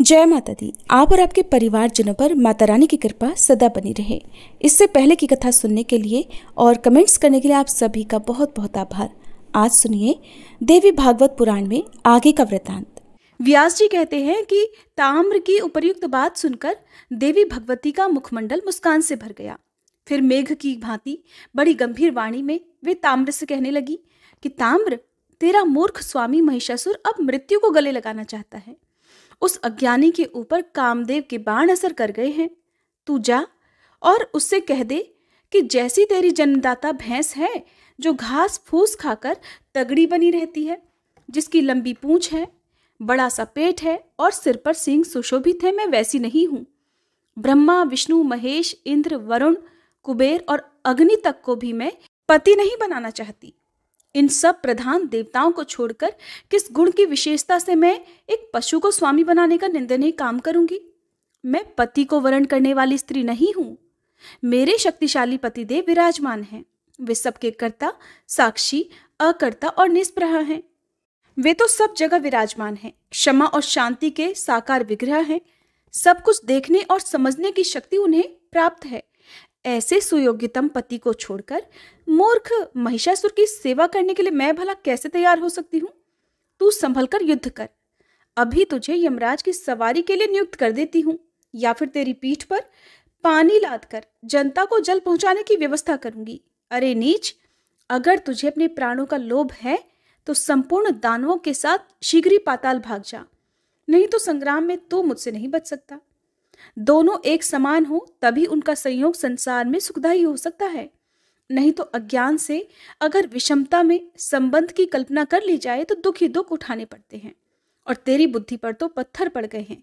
जय माता दी आप और आपके परिवारजनों पर माता रानी की कृपा सदा बनी रहे इससे पहले की कथा सुनने के लिए और कमेंट्स करने के लिए आप सभी का बहुत बहुत आभार आज सुनिए देवी भागवत पुराण में आगे का वृतांत व्यास जी कहते हैं कि ताम्र की उपयुक्त बात सुनकर देवी भगवती का मुखमंडल मुस्कान से भर गया फिर मेघ की भांति बड़ी गंभीर वाणी में वे ताम्र से कहने लगी कि ताम्र तेरा मूर्ख स्वामी महिषासुर अब मृत्यु को गले लगाना चाहता है उस अज्ञानी के ऊपर कामदेव के बाण असर कर गए हैं तू जा और उससे कह दे कि जैसी तेरी जन्मदाता भैंस है जो घास फूस खाकर तगड़ी बनी रहती है जिसकी लंबी पूंछ है बड़ा सा पेट है और सिर पर सिंह सुशोभित है मैं वैसी नहीं हूँ ब्रह्मा विष्णु महेश इंद्र वरुण कुबेर और अग्नि तक को भी मैं पति नहीं बनाना चाहती इन सब प्रधान देवताओं को छोड़कर किस गुण की विशेषता से मैं एक पशु को स्वामी बनाने का निंदनीय काम करूंगी मैं पति को वरण करने वाली स्त्री नहीं हूं मेरे शक्तिशाली पति देव विराजमान हैं वे सबके कर्ता साक्षी अकर्ता और निष्प्रह हैं वे तो सब जगह विराजमान हैं क्षमा और शांति के साकार विग्रह हैं सब कुछ देखने और समझने की शक्ति उन्हें प्राप्त है ऐसे सुयोग्यतम पति को छोड़कर मूर्ख महिषासुर की सेवा करने के लिए मैं भला कैसे तैयार हो सकती हूँ तू संभल कर युद्ध कर अभी तुझे यमराज की सवारी के लिए नियुक्त कर देती हूँ या फिर तेरी पीठ पर पानी लाद कर जनता को जल पहुंचाने की व्यवस्था करूंगी अरे नीच अगर तुझे अपने प्राणों का लोभ है तो संपूर्ण दानवों के साथ शीघ्र ही पाताल भाग जा नहीं तो संग्राम में तू मुझसे नहीं बच सकता दोनों एक समान हो तभी उनका संयोग संसार में सुखदायी हो सकता है नहीं तो अज्ञान से अगर विषमता में संबंध की कल्पना कर ली जाए तो दुख ही दुख उठाने पड़ते हैं और तेरी बुद्धि पर तो पत्थर पड़ गए हैं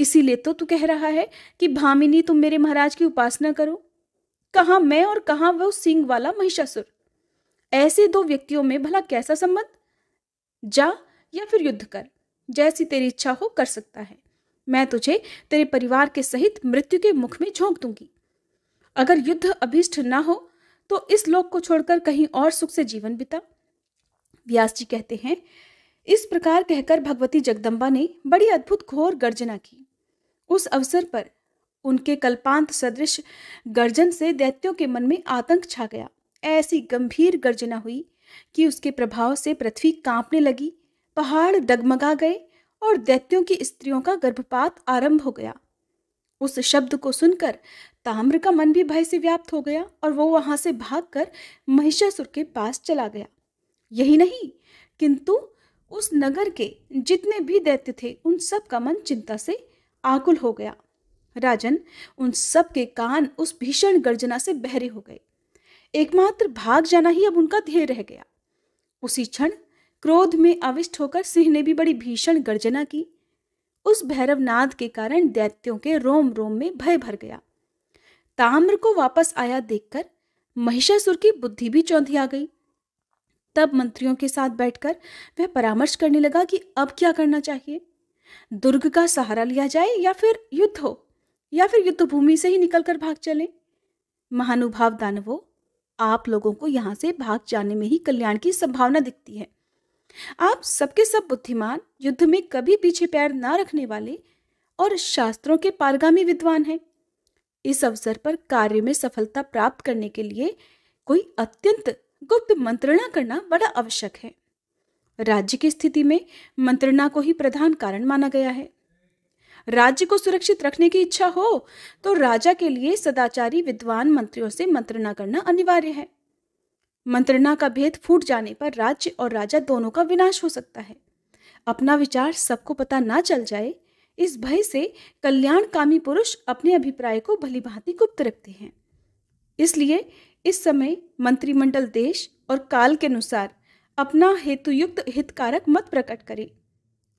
इसीलिए तो तू कह रहा है कि भामिनी तुम मेरे महाराज की उपासना करो कहा मैं और कहा वो सिंह वाला महिषासुर ऐसे दो व्यक्तियों में भला कैसा संबंध जा या फिर युद्ध कर जैसी तेरी इच्छा हो कर सकता है मैं तुझे तेरे परिवार के सहित मृत्यु के मुख में झोंक दूंगी अगर युद्ध अभिष्ट न हो तो इस लोक को छोड़कर कहीं और सुख से जीवन बिता व्यास जी कहते हैं इस प्रकार कहकर भगवती जगदम्बा ने बड़ी अद्भुत घोर गर्जना की उस अवसर पर उनके कल्पांत सदृश गर्जन से दैत्यों के मन में आतंक छा गया ऐसी गंभीर गर्जना हुई कि उसके प्रभाव से पृथ्वी कांपने लगी पहाड़ डगमगा गए और दैत्यों की स्त्रियों का गर्भपात आरंभ हो गया उस शब्द को सुनकर ताम्र का मन भी भय से व्याप्त हो गया और वो वहां से भागकर महिषासुर के पास चला गया यही नहीं किंतु उस नगर के जितने भी दैत्य थे उन सब का मन चिंता से आकुल हो गया राजन उन सब के कान उस भीषण गर्जना से बहरे हो गए एकमात्र भाग जाना ही अब उनका ध्येय रह गया उसी क्षण क्रोध में अविष्ट होकर सिंह ने भी बड़ी भीषण गर्जना की उस भैरवनाद के कारण दैत्यों के रोम रोम में भय भर गया ताम्र को वापस आया देखकर महिषासुर की बुद्धि भी चौंधी आ गई तब मंत्रियों के साथ बैठकर वह परामर्श करने लगा कि अब क्या करना चाहिए दुर्ग का सहारा लिया जाए या फिर युद्ध हो या फिर युद्ध भूमि से ही निकलकर भाग चले महानुभाव दानवो आप लोगों को यहां से भाग जाने में ही कल्याण की संभावना दिखती है आप सबके सब बुद्धिमान युद्ध में कभी पीछे पैर ना रखने वाले और शास्त्रों के पारगामी विद्वान हैं इस अवसर पर कार्य में सफलता प्राप्त करने के लिए कोई अत्यंत गुप्त मंत्रणा करना बड़ा आवश्यक है राज्य की स्थिति में मंत्रणा को ही प्रधान कारण माना गया है राज्य को सुरक्षित रखने की इच्छा हो तो राजा के लिए सदाचारी विद्वान मंत्रियों से मंत्रणा करना अनिवार्य है मंत्रणा का भेद फूट जाने पर राज्य और राजा दोनों का विनाश हो सकता है अपना विचार सबको पता ना चल जाए इस भय से कल्याणकामी पुरुष अपने अभिप्राय को भली भांति गुप्त रखते हैं इसलिए इस समय मंत्रिमंडल देश और काल के अनुसार अपना हेतुयुक्त हितकारक मत प्रकट करे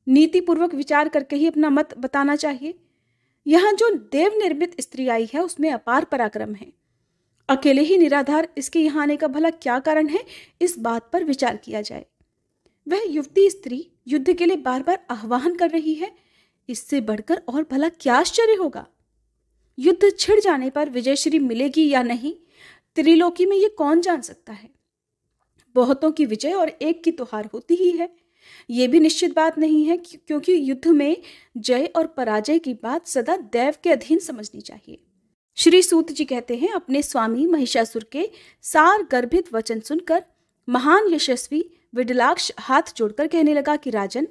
नीतिपूर्वक विचार करके ही अपना मत बताना चाहिए यहाँ जो देव निर्मित स्त्री आई है उसमें अपार पराक्रम है अकेले ही निराधार इसके यहाँ आने का भला क्या कारण है इस बात पर विचार किया जाए वह युवती स्त्री युद्ध के लिए बार बार आह्वान कर रही है इससे बढ़कर और भला क्या आश्चर्य होगा युद्ध छिड़ जाने पर विजयश्री मिलेगी या नहीं त्रिलोकी में ये कौन जान सकता है बहुतों की विजय और एक की तुहार होती ही है ये भी निश्चित बात नहीं है क्योंकि युद्ध में जय और पराजय की बात सदा दैव के अधीन समझनी चाहिए श्री सूत जी कहते हैं अपने स्वामी महिषासुर के सार गर्भित वचन सुनकर महान यशस्वी विडलाक्ष हाथ जोड़कर कहने लगा कि राजन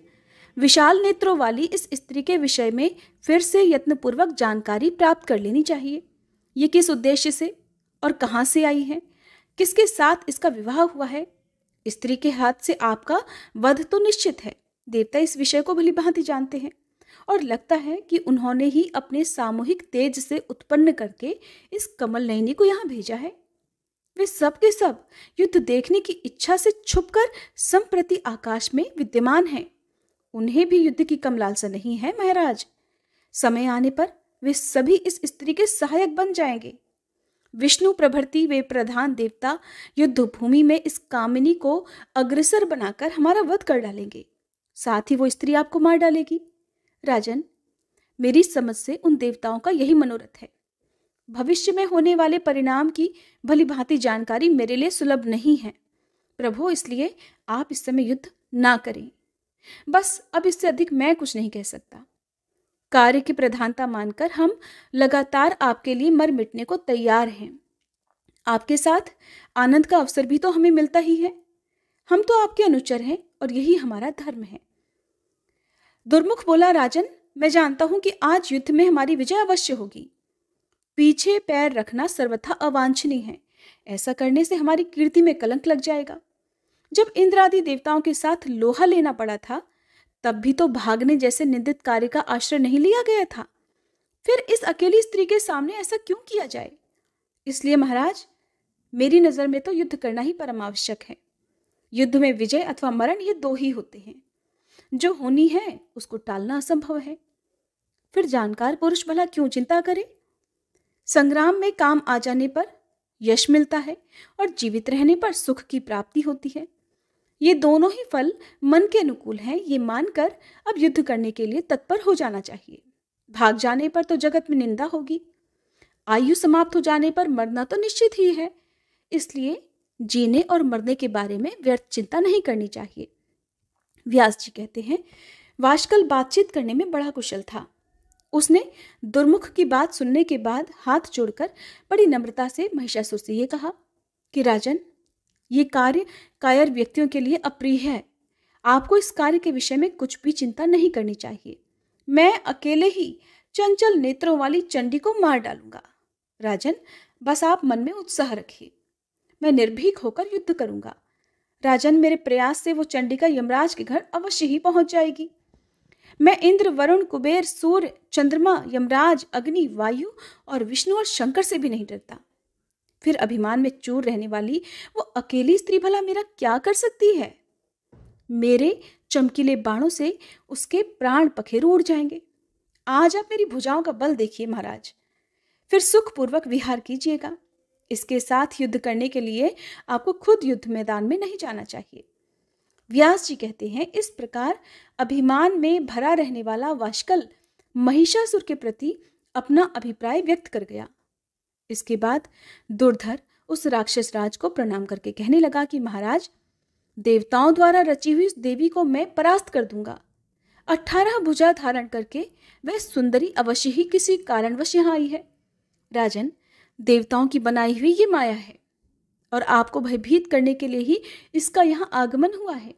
विशाल नेत्रों वाली इस स्त्री के विषय में फिर से यत्नपूर्वक जानकारी प्राप्त कर लेनी चाहिए ये किस उद्देश्य से और कहाँ से आई है किसके साथ इसका विवाह हुआ है स्त्री के हाथ से आपका वध तो निश्चित है देवता इस विषय को भली भांति जानते हैं और लगता है कि उन्होंने ही अपने सामूहिक तेज से उत्पन्न करके इस कमल नैनी को यहाँ भेजा है वे सब के सब युद्ध देखने की इच्छा से छुपकर संप्रति आकाश में विद्यमान हैं उन्हें भी युद्ध की कम लालसा नहीं है महाराज समय आने पर वे सभी इस स्त्री के सहायक बन जाएंगे विष्णु प्रभृति वे प्रधान देवता युद्ध भूमि में इस कामिनी को अग्रसर बनाकर हमारा वध कर डालेंगे साथ ही वो स्त्री आपको मार डालेगी राजन मेरी समझ से उन देवताओं का यही मनोरथ है भविष्य में होने वाले परिणाम की भली भांति जानकारी मेरे लिए सुलभ नहीं है प्रभो इसलिए आप इस समय युद्ध ना करें बस अब इससे अधिक मैं कुछ नहीं कह सकता कार्य की प्रधानता मानकर हम लगातार आपके लिए मर मिटने को तैयार हैं आपके साथ आनंद का अवसर भी तो हमें मिलता ही है हम तो आपके अनुचर हैं और यही हमारा धर्म है दुर्मुख बोला राजन मैं जानता हूं कि आज युद्ध में हमारी विजय अवश्य होगी पीछे पैर रखना सर्वथा अवांछनीय है ऐसा करने से हमारी कीर्ति में कलंक लग जाएगा जब इंद्रादि देवताओं के साथ लोहा लेना पड़ा था तब भी तो भागने जैसे निंदित कार्य का आश्रय नहीं लिया गया था फिर इस अकेली स्त्री के सामने ऐसा क्यों किया जाए इसलिए महाराज मेरी नज़र में तो युद्ध करना ही परमावश्यक है युद्ध में विजय अथवा मरण ये दो ही होते हैं जो होनी है उसको टालना असंभव है फिर जानकार पुरुष भला क्यों चिंता करे संग्राम में काम आ जाने पर यश मिलता है और जीवित रहने पर सुख की प्राप्ति होती है ये दोनों ही फल मन के अनुकूल हैं ये मानकर अब युद्ध करने के लिए तत्पर हो जाना चाहिए भाग जाने पर तो जगत में निंदा होगी आयु समाप्त हो जाने पर मरना तो निश्चित ही है इसलिए जीने और मरने के बारे में व्यर्थ चिंता नहीं करनी चाहिए व्यास जी कहते हैं वाशकल बातचीत करने में बड़ा कुशल था उसने दुर्मुख की बात सुनने के बाद हाथ जोड़कर बड़ी नम्रता से महिषासुर से ये कहा कि राजन ये कार्य कायर व्यक्तियों के लिए अप्रिय है आपको इस कार्य के विषय में कुछ भी चिंता नहीं करनी चाहिए मैं अकेले ही चंचल नेत्रों वाली चंडी को मार डालूंगा राजन बस आप मन में उत्साह रखिए मैं निर्भीक होकर युद्ध करूंगा राजन मेरे प्रयास से वो चंडिका यमराज के घर अवश्य ही पहुंच जाएगी मैं इंद्र वरुण कुबेर सूर्य चंद्रमा यमराज अग्नि वायु और विष्णु और शंकर से भी नहीं डरता फिर अभिमान में चूर रहने वाली वो अकेली स्त्री भला मेरा क्या कर सकती है मेरे चमकीले बाणों से उसके प्राण पखेरु उड़ जाएंगे आज आप मेरी भुजाओं का बल देखिए महाराज फिर सुखपूर्वक विहार कीजिएगा इसके साथ युद्ध करने के लिए आपको खुद युद्ध मैदान में नहीं जाना चाहिए व्यास जी कहते हैं इस प्रकार अभिमान में भरा रहने वाला वाशकल महिषासुर के प्रति अपना अभिप्राय व्यक्त कर गया इसके बाद दुर्धर उस राक्षस राज को प्रणाम करके कहने लगा कि महाराज देवताओं द्वारा रची हुई उस देवी को मैं परास्त कर दूंगा अठारह भुजा धारण करके वह सुंदरी अवश्य ही किसी कारणवश यहाँ आई है राजन देवताओं की बनाई हुई ये माया है और आपको भयभीत करने के लिए ही इसका यहाँ आगमन हुआ है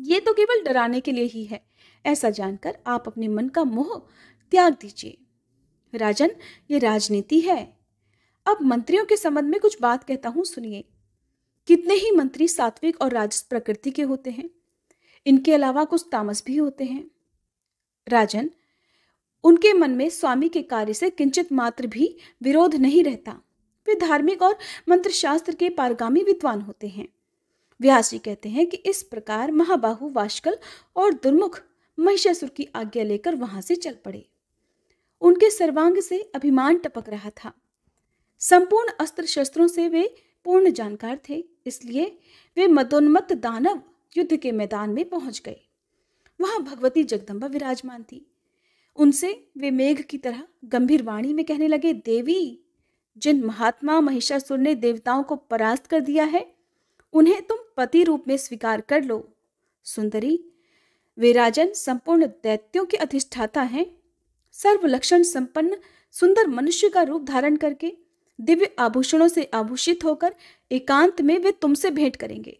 ये तो केवल डराने के लिए ही है ऐसा जानकर आप अपने मन का मोह त्याग दीजिए राजन ये राजनीति है अब मंत्रियों के संबंध में कुछ बात कहता हूँ सुनिए कितने ही मंत्री सात्विक और राजस प्रकृति के होते हैं इनके अलावा कुछ तामस भी होते हैं राजन उनके मन में स्वामी के कार्य से किंचित मात्र भी विरोध नहीं रहता वे धार्मिक और मंत्र शास्त्र के पारगामी विद्वान होते हैं व्यास जी कहते हैं कि इस प्रकार महाबाहु वाशकल और दुर्मुख महिषासुर की आज्ञा लेकर वहां से चल पड़े उनके सर्वांग से अभिमान टपक रहा था संपूर्ण अस्त्र शस्त्रों से वे पूर्ण जानकार थे इसलिए वे मदोन्मत दानव युद्ध के मैदान में पहुंच गए वहां भगवती जगदम्बा विराजमान थी उनसे वे मेघ की तरह गंभीर वाणी में कहने लगे देवी जिन महात्मा महिषासुर ने देवताओं को परास्त कर दिया है उन्हें तुम पति रूप में स्वीकार कर लो सुंदरी वे राजन संपूर्ण दैत्यों के अधिष्ठाता हैं सर्वलक्षण संपन्न सुंदर मनुष्य का रूप धारण करके दिव्य आभूषणों से आभूषित होकर एकांत में वे तुमसे भेंट करेंगे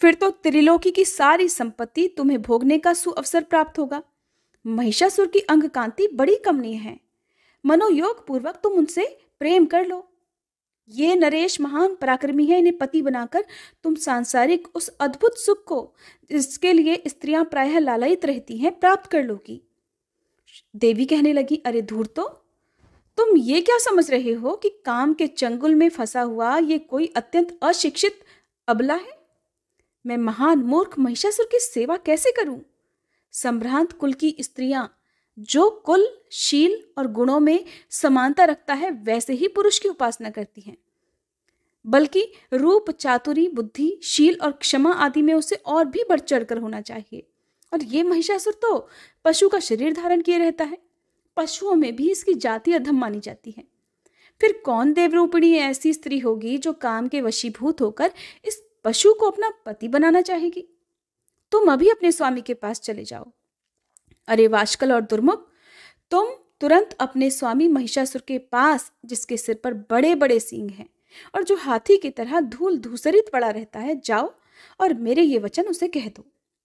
फिर तो त्रिलोकी की सारी संपत्ति तुम्हें भोगने का सुअवसर प्राप्त होगा महिषासुर की अंग कांति बड़ी कमनीय है मनोयोग पूर्वक तुम उनसे प्रेम कर लो ये नरेश महान पराक्रमी है इन्हें पति बनाकर तुम सांसारिक उस अद्भुत सुख को जिसके लिए स्त्रियां प्रायः लालयित रहती हैं प्राप्त कर लोगी देवी कहने लगी अरे धूर तो तुम ये क्या समझ रहे हो कि काम के चंगुल में फंसा हुआ ये कोई अत्यंत अशिक्षित अबला है मैं महान मूर्ख महिषासुर की सेवा कैसे करूं संभ्रांत कुल की स्त्रियां जो कुल शील और गुणों में समानता रखता है वैसे ही पुरुष की उपासना करती हैं बल्कि रूप चातुरी बुद्धि शील और क्षमा आदि में उसे और भी बढ़ चढ़ कर होना चाहिए और ये महिषासुर तो पशु का शरीर धारण किए रहता है पशुओं में भी इसकी जाति अधम मानी जाती है फिर कौन देवरूपिणी ऐसी स्त्री होगी जो काम के वशीभूत होकर इस पशु को अपना पति बनाना चाहेगी तुम अभी अपने स्वामी के पास चले जाओ अरे वाशकल और दुर्मुख तुम तुरंत अपने स्वामी महिषासुर के पास जिसके सिर पर बड़े बड़े सींग हैं और जो हाथी की तरह धूल धूसरित पड़ा रहता है जाओ और मेरे ये वचन उसे कह दो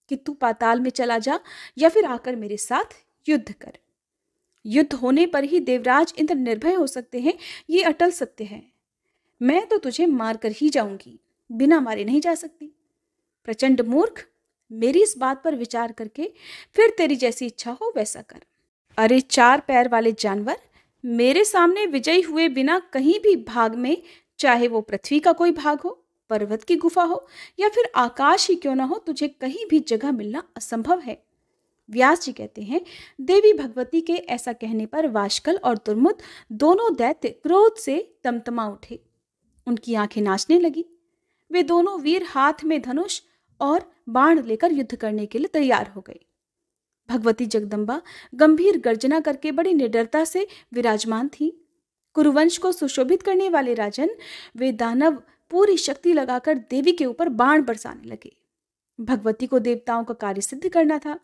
कि तू पाताल में चला जा या फिर आकर मेरे साथ युद्ध कर युद्ध होने पर ही देवराज इंद्र निर्भय हो सकते हैं ये अटल सत्य है मैं तो तुझे मार कर ही जाऊंगी बिना मारे नहीं जा सकती प्रचंड मूर्ख मेरी इस बात पर विचार करके फिर तेरी जैसी इच्छा हो वैसा कर अरे चार पैर वाले जानवर मेरे सामने विजयी हुए बिना कहीं भी भाग में चाहे वो पृथ्वी का कोई भाग हो पर्वत की गुफा हो या फिर आकाश ही क्यों ना हो तुझे कहीं भी जगह मिलना असंभव है व्यास जी कहते हैं देवी भगवती के ऐसा कहने पर वाशकल और दुर्मुद दोनों दैत्य क्रोध से तमतमा उठे उनकी आंखें नाचने लगी वे दोनों वीर हाथ में धनुष और बाण लेकर युद्ध करने के लिए तैयार हो गई भगवती जगदम्बा गंभीर गर्जना करके बड़ी निडरता से विराजमान थी कुरुवंश को सुशोभित करने वाले राजन वे दानव पूरी शक्ति लगाकर देवी के ऊपर बाण बरसाने लगे भगवती को देवताओं का कार्य सिद्ध करना था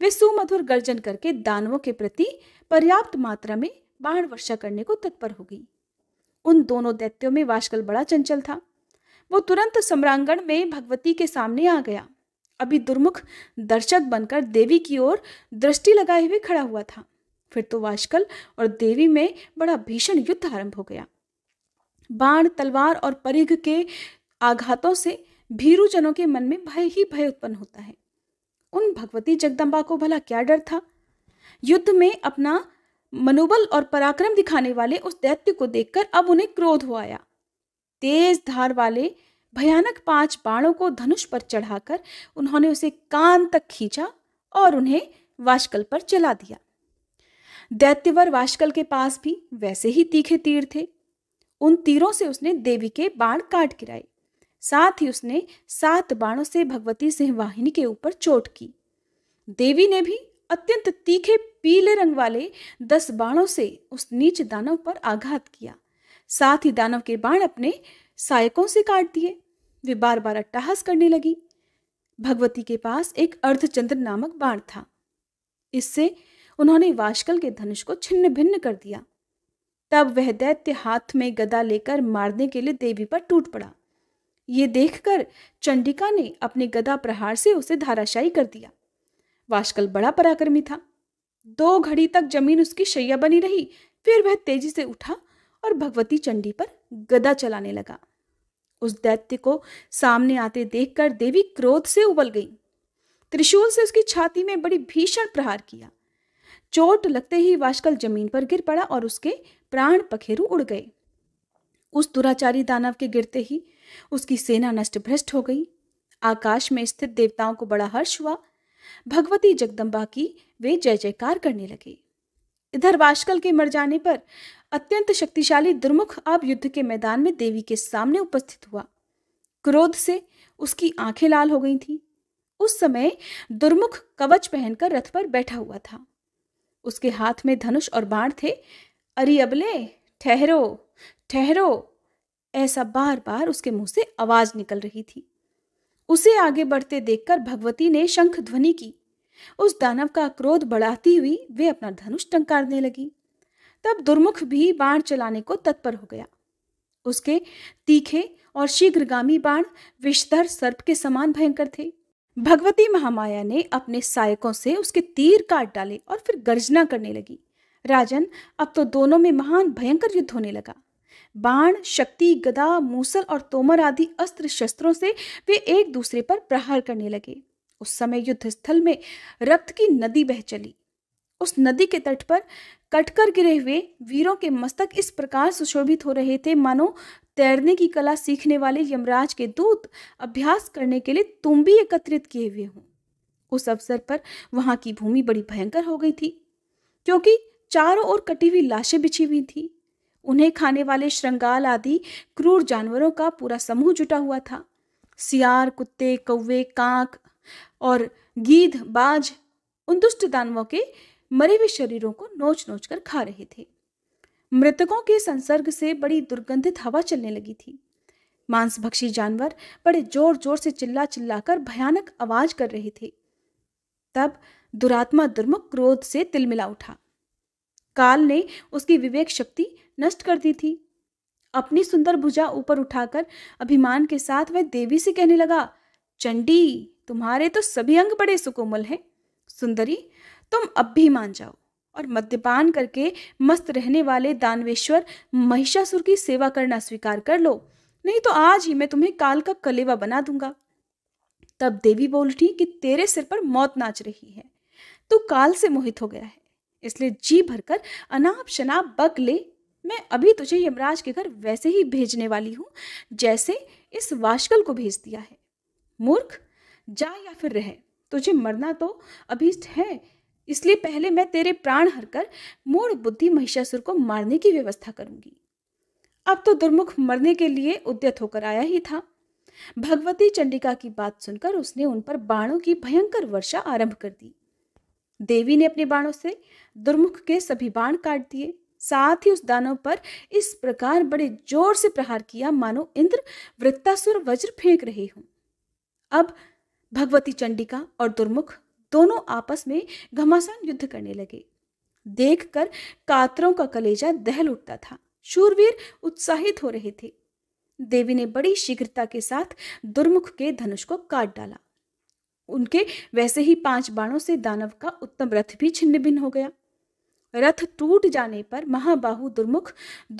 वे सुमधुर गर्जन करके दानवों के प्रति पर्याप्त मात्रा में बाण वर्षा करने को तत्पर हो गई उन दोनों दैत्यों में वाशकल बड़ा चंचल था वो तुरंत सम्रांगण में भगवती के सामने आ गया अभी दुर्मुख दर्शक बनकर देवी की ओर दृष्टि लगाए हुए खड़ा हुआ था फिर तो वाशकल और देवी में बड़ा भीषण युद्ध आरंभ हो गया बाण तलवार और परिघ के आघातों से भीरुजनों के मन में भय ही भय उत्पन्न होता है उन भगवती जगदम्बा को भला क्या डर था युद्ध में अपना मनोबल और पराक्रम दिखाने वाले उस दैत्य को देखकर अब उन्हें क्रोध हो आया तेज धार वाले भयानक पांच बाणों को धनुष पर चढ़ाकर उन्होंने उसे कान तक खींचा और उन्हें वाशकल पर चला दिया दैत्यवर वाशकल के पास भी वैसे ही तीखे तीर थे उन तीरों से उसने देवी के बाण काट गिराए साथ ही उसने सात बाणों से भगवती सिंह वाहिनी के ऊपर चोट की देवी ने भी अत्यंत तीखे पीले रंग वाले दस बाणों से उस नीच दानव पर आघात किया साथ ही दानव के बाण अपने सायकों से काट दिए वे बार बार अट्टाहस करने लगी भगवती के पास एक अर्धचंद्र नामक बाण था इससे उन्होंने वाशकल के धनुष को छिन्न भिन्न कर दिया तब वह दैत्य हाथ में गदा लेकर मारने के लिए देवी पर टूट पड़ा ये देखकर चंडिका ने अपने गदा प्रहार से उसे धाराशायी कर दिया वाशकल बड़ा पराक्रमी था दो घड़ी तक जमीन उसकी शैया बनी रही फिर वह तेजी से उठा और भगवती चंडी पर गदा चलाने लगा उस दैत्य को सामने आते देखकर देवी क्रोध से उबल गई त्रिशूल से उसकी छाती में बड़ी भीषण प्रहार किया चोट लगते ही वाशकल जमीन पर गिर पड़ा और उसके प्राण पखेरु उड़ गए उस दुराचारी दानव के गिरते ही उसकी सेना नष्ट भ्रष्ट हो गई आकाश में स्थित देवताओं को बड़ा हर्ष हुआ भगवती जगदम्बा की वे जय जयकार करने लगे इधर बाष्कल के मर जाने पर अत्यंत शक्तिशाली दुर्मुख अब युद्ध के मैदान में देवी के सामने उपस्थित हुआ क्रोध से उसकी आंखें लाल हो गई थी उस समय दुर्मुख कवच पहनकर रथ पर बैठा हुआ था उसके हाथ में धनुष और बाण थे अरे अबले ठहरो ठहरो ऐसा बार बार उसके मुंह से आवाज निकल रही थी उसे आगे बढ़ते देखकर भगवती ने शंख ध्वनि की उस दानव का क्रोध बढ़ाती हुई वे अपना धनुष टंकारने लगी तब दुर्मुख भी बाण चलाने को तत्पर हो गया उसके तीखे और शीघ्रगामी बाण विषधर सर्प के समान भयंकर थे भगवती महामाया ने अपने सहायकों से उसके तीर काट डाले और फिर गर्जना करने लगी राजन अब तो दोनों में महान भयंकर युद्ध होने लगा बाण शक्ति गदा मूसल और तोमर आदि अस्त्र शस्त्रों से वे एक दूसरे पर प्रहार करने लगे उस समय युद्ध स्थल में रक्त की नदी बह चली उस नदी के तट पर कटकर गिरे हुए वीरों के मस्तक इस प्रकार सुशोभित हो रहे थे मानो तैरने की कला सीखने वाले यमराज के दूत अभ्यास करने के लिए तुम भी एकत्रित किए हुए हो उस अवसर पर वहां की भूमि बड़ी भयंकर हो गई थी क्योंकि चारों ओर कटी हुई लाशें बिछी हुई थी उन्हें खाने वाले श्रृंगाल आदि क्रूर जानवरों का पूरा समूह जुटा हुआ था सियार कुत्ते कौवे कांक और गीध बाज उन दुष्ट दानवों के मरे हुए शरीरों को नोच नोच कर खा रहे थे मृतकों के संसर्ग से बड़ी दुर्गंधित हवा चलने लगी थी मांसभक्षी जानवर बड़े जोर जोर से चिल्ला चिल्लाकर भयानक आवाज कर रहे थे तब दुरात्मा दुर्मुख क्रोध से तिलमिला उठा काल ने उसकी विवेक शक्ति नष्ट कर दी थी अपनी सुंदर भुजा ऊपर उठाकर अभिमान के साथ वह देवी से कहने लगा चंडी तुम्हारे तो सभी अंग बड़े सुकोमल हैं सुंदरी तुम अब भी मान जाओ और मद्यपान करके मस्त रहने वाले दानवेश्वर महिषासुर की सेवा करना स्वीकार कर लो नहीं तो आज ही मैं तुम्हें काल का कलेवा बना दूंगा तब देवी बोल उठी कि तेरे सिर पर मौत नाच रही है तू काल से मोहित हो गया है इसलिए जी भरकर अनाप शनाप बक ले मैं अभी तुझे यमराज के घर वैसे ही भेजने वाली हूं जैसे इस वाशकल को भेज दिया है मूर्ख जा या फिर रहे तुझे मरना तो अभीष्ट है इसलिए पहले मैं तेरे प्राण हरकर मूढ़ बुद्धि महिषासुर को मारने की व्यवस्था करूंगी अब तो दुर्मुख मरने के लिए उद्यत होकर आया ही था भगवती चंडिका की बात सुनकर उसने उन पर बाणों की भयंकर वर्षा आरंभ कर दी देवी ने अपने बाणों से दुर्मुख के सभी बाण काट दिए साथ ही उस दानव पर इस प्रकार बड़े जोर से प्रहार किया मानो इंद्र वृत्तासुर वज्र फेंक रहे हों अब भगवती चंडिका और दुर्मुख दोनों आपस में घमासान युद्ध करने लगे देखकर कातरों का कलेजा दहल उठता था शूरवीर उत्साहित हो रहे थे देवी ने बड़ी शीघ्रता के साथ दुर्मुख के धनुष को काट डाला उनके वैसे ही पांच बाणों से दानव का उत्तम रथ भी छिन्न भिन्न हो गया रथ टूट जाने पर महाबाहु दुर्मुख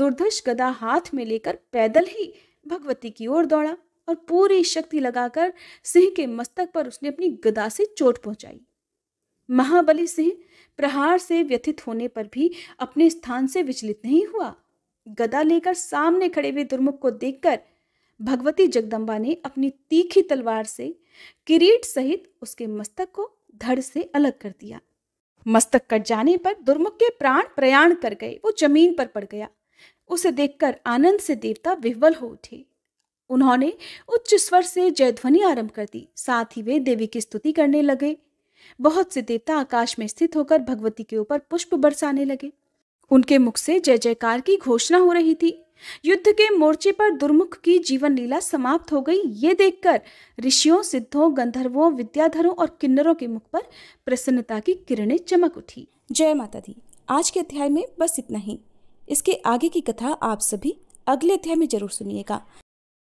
दुर्धश गदा हाथ में लेकर पैदल ही भगवती की ओर दौड़ा और पूरी शक्ति लगाकर सिंह के मस्तक पर उसने अपनी गदा से चोट पहुंचाई महाबली सिंह प्रहार से व्यथित होने पर भी अपने स्थान से विचलित नहीं हुआ गदा लेकर सामने खड़े हुए दुर्मुख को देखकर भगवती जगदम्बा ने अपनी तीखी तलवार से किरीट सहित उसके मस्तक को धड़ से अलग कर दिया मस्तक कट जाने पर दुर्मुख के प्राण प्रयाण कर गए वो जमीन पर पड़ गया उसे देखकर आनंद से देवता विह्वल हो उठे उन्होंने उच्च स्वर से जयध्वनि आरंभ कर दी साथ ही वे देवी की स्तुति करने लगे बहुत से देवता आकाश में स्थित होकर भगवती के ऊपर पुष्प बरसाने लगे उनके मुख से जय जयकार की घोषणा हो रही थी युद्ध के मोर्चे पर दुर्मुख की जीवन लीला समाप्त हो गई ये देखकर ऋषियों सिद्धों गंधर्वों विद्याधरों और किन्नरों के मुख पर प्रसन्नता की किरणें चमक उठी जय माता दी आज के अध्याय में बस इतना ही इसके आगे की कथा आप सभी अगले अध्याय में जरूर सुनिएगा